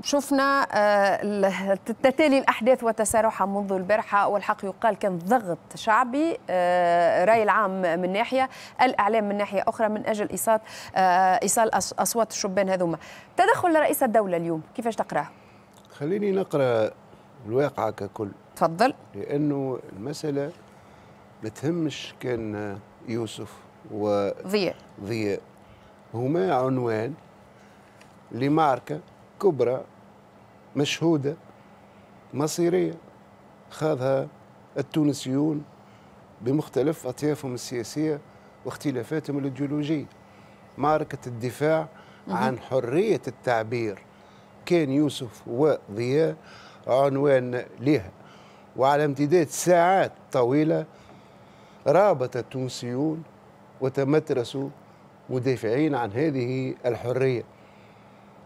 شفنا آه، تتالي الأحداث وتسارعها منذ البارحة والحق يقال كان ضغط شعبي آه، رأي العام من ناحية الإعلام من ناحية أخرى من أجل إيصال آه، إيصال أصوات الشبان هذوما تدخل رئيس الدولة اليوم كيفاش تقرأه؟ خليني نقرأ الواقعة ككل تفضل لأنه المسألة ما تهمش كان يوسف وضياء ضياء هما عنوان لمعركة كبرى مشهودة مصيرية خاضها التونسيون بمختلف أطيافهم السياسية واختلافاتهم الإيديولوجية معركة الدفاع عن حرية التعبير كان يوسف وضياء عنوان لها وعلى امتداد ساعات طويلة رابط التونسيون وتمترسوا مدافعين عن هذه الحريه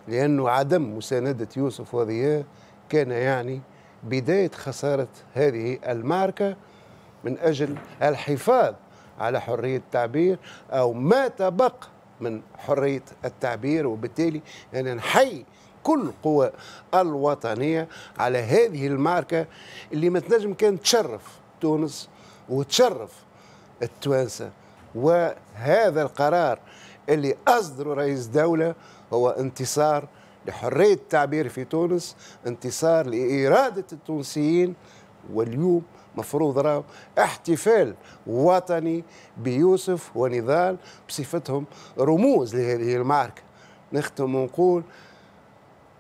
لأنه عدم مساندة يوسف وضياء كان يعني بداية خسارة هذه المعركة من أجل الحفاظ على حرية التعبير أو ما تبقى من حرية التعبير وبالتالي أنا نحيي كل القوى الوطنية على هذه المعركة اللي ما تنجم كان تشرف تونس وتشرف التوانسة وهذا القرار اللي أصدره رئيس دولة هو انتصار لحرية التعبير في تونس انتصار لإرادة التونسيين واليوم مفروض راهو احتفال وطني بيوسف ونضال بصفتهم رموز لهذه المعركة نختم ونقول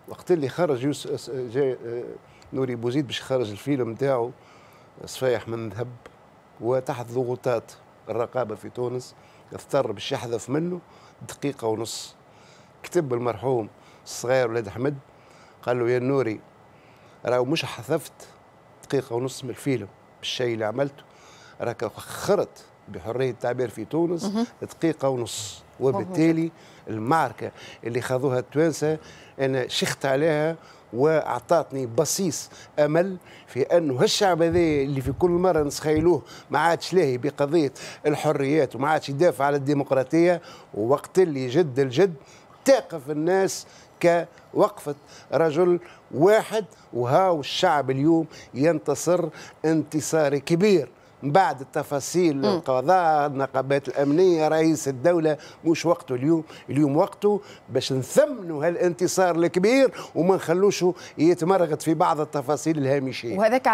وقت اللي خرج يوسف جاي نوري بوزيد باش خرج الفيلم نتاعو صفايح من ذهب وتحت ضغوطات الرقابة في تونس اضطر باش يحذف منه دقيقة ونص كتب المرحوم الصغير ولاد أحمد قال له يا نوري راهو مش حذفت دقيقة ونص من الفيلم بالشيء اللي عملته راك خرط بحريه التعبير في تونس دقيقه ونص وبالتالي المعركه اللي خذوها التوانسه انا شخت عليها واعطتني بصيص امل في انه هالشعب هذا اللي في كل مره نسخيلوه ما عادش لاهي بقضيه الحريات وما عادش يدافع على الديمقراطيه ووقت اللي جد الجد تقف الناس كوقفة رجل واحد وهاو الشعب اليوم ينتصر انتصار كبير بعد التفاصيل القضاء النقابات الامنيه رئيس الدوله مش وقته اليوم اليوم وقته باش نثمنوا هالانتصار الكبير وما نخلوش يتمرغط في بعض التفاصيل الهامشيه وهذاك